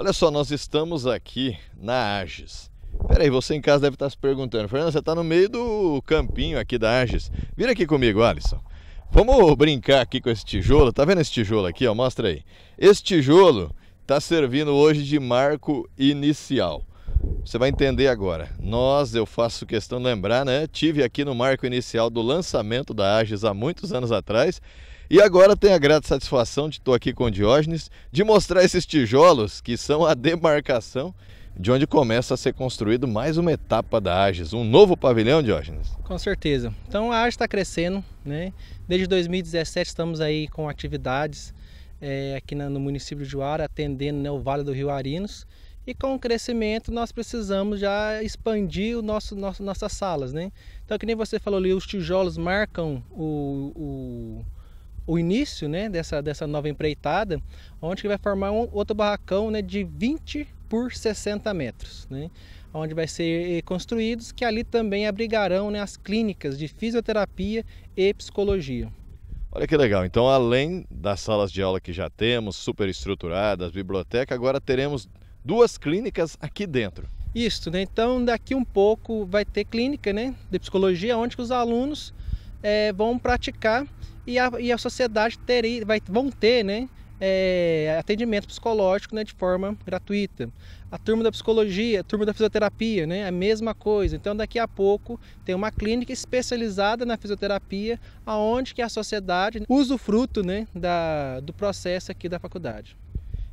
Olha só, nós estamos aqui na Pera Peraí, você em casa deve estar se perguntando, Fernando, você está no meio do campinho aqui da Agis. Vira aqui comigo, Alisson. Vamos brincar aqui com esse tijolo. Tá vendo esse tijolo aqui? Ó, mostra aí. Esse tijolo está servindo hoje de marco inicial. Você vai entender agora. Nós, eu faço questão de lembrar, né? Tive aqui no marco inicial do lançamento da Ages há muitos anos atrás. E agora tenho a grata satisfação de estou aqui com o Diógenes, de mostrar esses tijolos que são a demarcação de onde começa a ser construído mais uma etapa da Ages, um novo pavilhão, Diógenes? Com certeza. Então a Ages está crescendo, né? Desde 2017 estamos aí com atividades é, aqui no município de Juara, atendendo né, o Vale do Rio Arinos. E com o crescimento nós precisamos já expandir o nosso, nosso nossas salas, né? Então que nem você falou ali, os tijolos marcam o, o, o início, né, dessa, dessa nova empreitada, onde que vai formar um outro barracão, né, de 20 por 60 metros, né? onde vai ser eh, construídos, que ali também abrigarão né, as clínicas de fisioterapia e psicologia. Olha que legal. Então, além das salas de aula que já temos, super estruturadas, biblioteca, agora teremos duas clínicas aqui dentro. Isso, né? Então daqui um pouco vai ter clínica, né, de psicologia, onde os alunos é, vão praticar e a, e a sociedade terei, vai, vão ter, né, é, atendimento psicológico né, de forma gratuita. A turma da psicologia, a turma da fisioterapia, né, a mesma coisa. Então, daqui a pouco tem uma clínica especializada na fisioterapia, aonde que a sociedade fruto, né, da, do processo aqui da faculdade.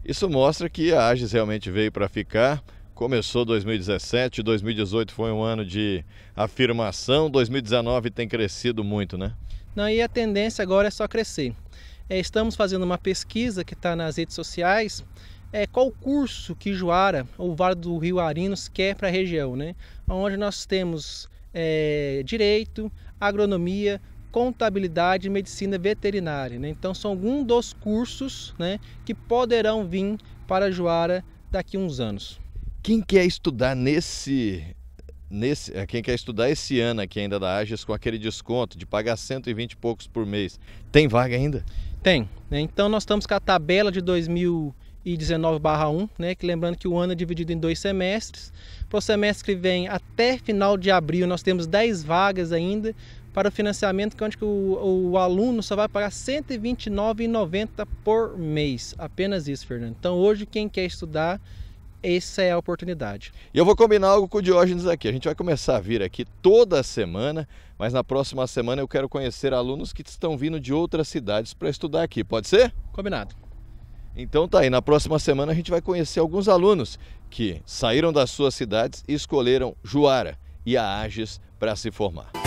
Isso mostra que a AGES realmente veio para ficar. Começou 2017, 2018 foi um ano de afirmação, 2019 tem crescido muito, né? Não, e a tendência agora é só crescer. É, estamos fazendo uma pesquisa que está nas redes sociais. É, qual curso que Juara, ou Vale do Rio Arinos, quer para a região, né? Onde nós temos é, direito, agronomia, contabilidade e medicina veterinária. Né? Então, são um dos cursos né, que poderão vir para Juara daqui a uns anos. Quem quer estudar nesse Nesse, eh, quem quer estudar esse ano aqui ainda da AGES com aquele desconto de pagar 120 e poucos por mês, tem vaga ainda? Tem. Né? Então nós estamos com a tabela de 2019/1, né? que lembrando que o ano é dividido em dois semestres. Para o semestre que vem, até final de abril, nós temos 10 vagas ainda para o financiamento, que é onde que o, o aluno só vai pagar R$ 129,90 por mês. Apenas isso, Fernando. Então hoje quem quer estudar essa é a oportunidade. E eu vou combinar algo com o Diógenes aqui. A gente vai começar a vir aqui toda semana, mas na próxima semana eu quero conhecer alunos que estão vindo de outras cidades para estudar aqui. Pode ser? Combinado. Então tá aí, na próxima semana a gente vai conhecer alguns alunos que saíram das suas cidades e escolheram Juara e a Ages para se formar.